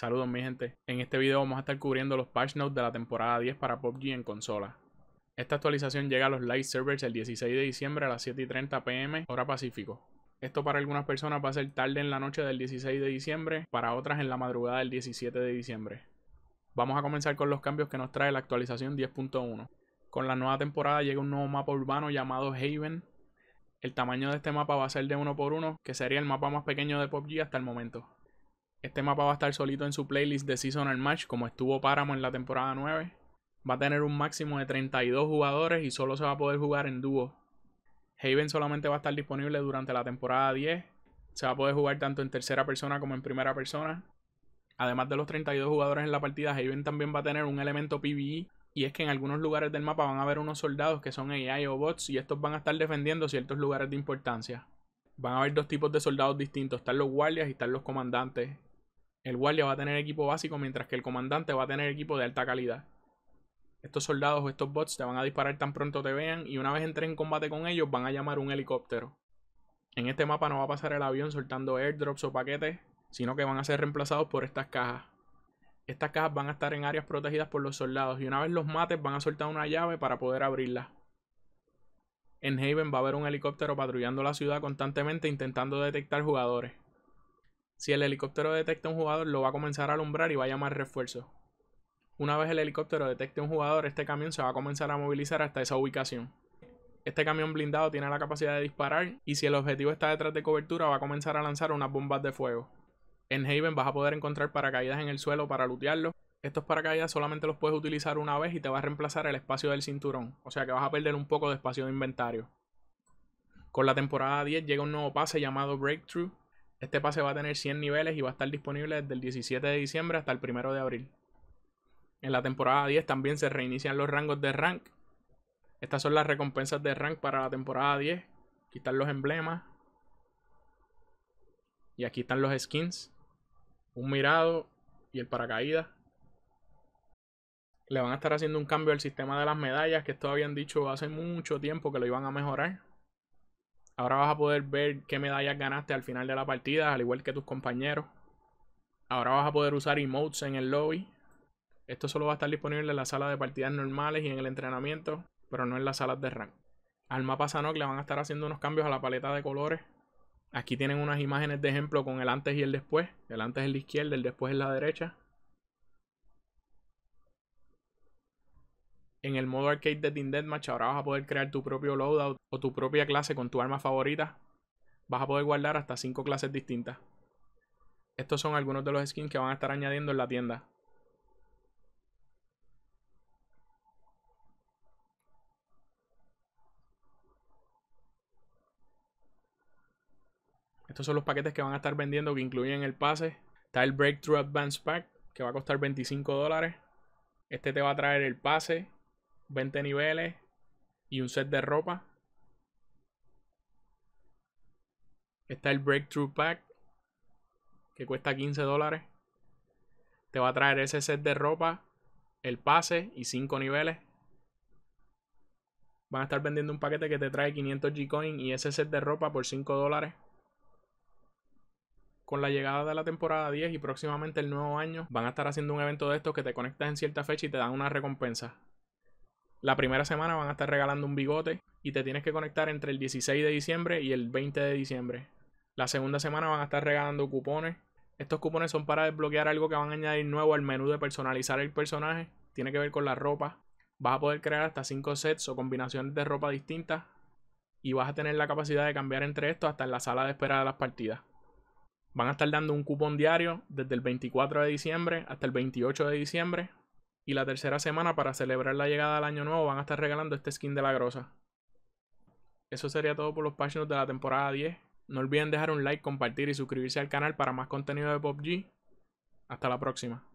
Saludos mi gente. En este video vamos a estar cubriendo los patch notes de la temporada 10 para PUBG en consola. Esta actualización llega a los live servers el 16 de diciembre a las 7:30 pm hora pacífico. Esto para algunas personas va a ser tarde en la noche del 16 de diciembre, para otras en la madrugada del 17 de diciembre. Vamos a comenzar con los cambios que nos trae la actualización 10.1. Con la nueva temporada llega un nuevo mapa urbano llamado Haven. El tamaño de este mapa va a ser de 1x1, que sería el mapa más pequeño de PUBG hasta el momento. Este mapa va a estar solito en su playlist de Seasonal Match, como estuvo Páramo en la temporada 9. Va a tener un máximo de 32 jugadores y solo se va a poder jugar en dúo. Haven solamente va a estar disponible durante la temporada 10. Se va a poder jugar tanto en tercera persona como en primera persona. Además de los 32 jugadores en la partida, Haven también va a tener un elemento PvE. Y es que en algunos lugares del mapa van a haber unos soldados que son AI o bots y estos van a estar defendiendo ciertos lugares de importancia. Van a haber dos tipos de soldados distintos, están los guardias y están los comandantes. El guardia va a tener equipo básico mientras que el comandante va a tener equipo de alta calidad. Estos soldados o estos bots te van a disparar tan pronto te vean y una vez entres en combate con ellos van a llamar un helicóptero. En este mapa no va a pasar el avión soltando airdrops o paquetes, sino que van a ser reemplazados por estas cajas. Estas cajas van a estar en áreas protegidas por los soldados y una vez los mates van a soltar una llave para poder abrirla. En Haven va a haber un helicóptero patrullando la ciudad constantemente intentando detectar jugadores. Si el helicóptero detecta un jugador, lo va a comenzar a alumbrar y va a llamar refuerzo. Una vez el helicóptero detecte un jugador, este camión se va a comenzar a movilizar hasta esa ubicación. Este camión blindado tiene la capacidad de disparar y si el objetivo está detrás de cobertura va a comenzar a lanzar unas bombas de fuego. En Haven vas a poder encontrar paracaídas en el suelo para lutearlos. Estos paracaídas solamente los puedes utilizar una vez y te va a reemplazar el espacio del cinturón, o sea que vas a perder un poco de espacio de inventario. Con la temporada 10 llega un nuevo pase llamado Breakthrough, este pase va a tener 100 niveles y va a estar disponible desde el 17 de diciembre hasta el 1 de abril. En la temporada 10 también se reinician los rangos de rank. Estas son las recompensas de rank para la temporada 10. Aquí están los emblemas. Y aquí están los skins. Un mirado y el paracaídas. Le van a estar haciendo un cambio al sistema de las medallas que esto habían dicho hace mucho tiempo que lo iban a mejorar. Ahora vas a poder ver qué medallas ganaste al final de la partida, al igual que tus compañeros. Ahora vas a poder usar emotes en el lobby. Esto solo va a estar disponible en la sala de partidas normales y en el entrenamiento, pero no en las salas de rank. Al mapa Sanok le van a estar haciendo unos cambios a la paleta de colores. Aquí tienen unas imágenes de ejemplo con el antes y el después. El antes es la izquierda, el después es la derecha. En el modo arcade de Team Deathmatch ahora vas a poder crear tu propio loadout o tu propia clase con tu arma favorita. Vas a poder guardar hasta 5 clases distintas. Estos son algunos de los skins que van a estar añadiendo en la tienda. Estos son los paquetes que van a estar vendiendo que incluyen el pase. Está el Breakthrough Advance Pack que va a costar 25 dólares. Este te va a traer el pase, 20 niveles y un set de ropa. Está el Breakthrough Pack, que cuesta 15 dólares. Te va a traer ese set de ropa, el pase y 5 niveles. Van a estar vendiendo un paquete que te trae 500 G-Coin y ese set de ropa por 5 dólares. Con la llegada de la temporada 10 y próximamente el nuevo año, van a estar haciendo un evento de estos que te conectas en cierta fecha y te dan una recompensa. La primera semana van a estar regalando un bigote y te tienes que conectar entre el 16 de diciembre y el 20 de diciembre. La segunda semana van a estar regalando cupones. Estos cupones son para desbloquear algo que van a añadir nuevo al menú de personalizar el personaje. Tiene que ver con la ropa. Vas a poder crear hasta 5 sets o combinaciones de ropa distintas. Y vas a tener la capacidad de cambiar entre estos hasta en la sala de espera de las partidas. Van a estar dando un cupón diario desde el 24 de diciembre hasta el 28 de diciembre y la tercera semana, para celebrar la llegada del año nuevo, van a estar regalando este skin de la grosa. Eso sería todo por los páginas de la temporada 10. No olviden dejar un like, compartir y suscribirse al canal para más contenido de PUBG. Hasta la próxima.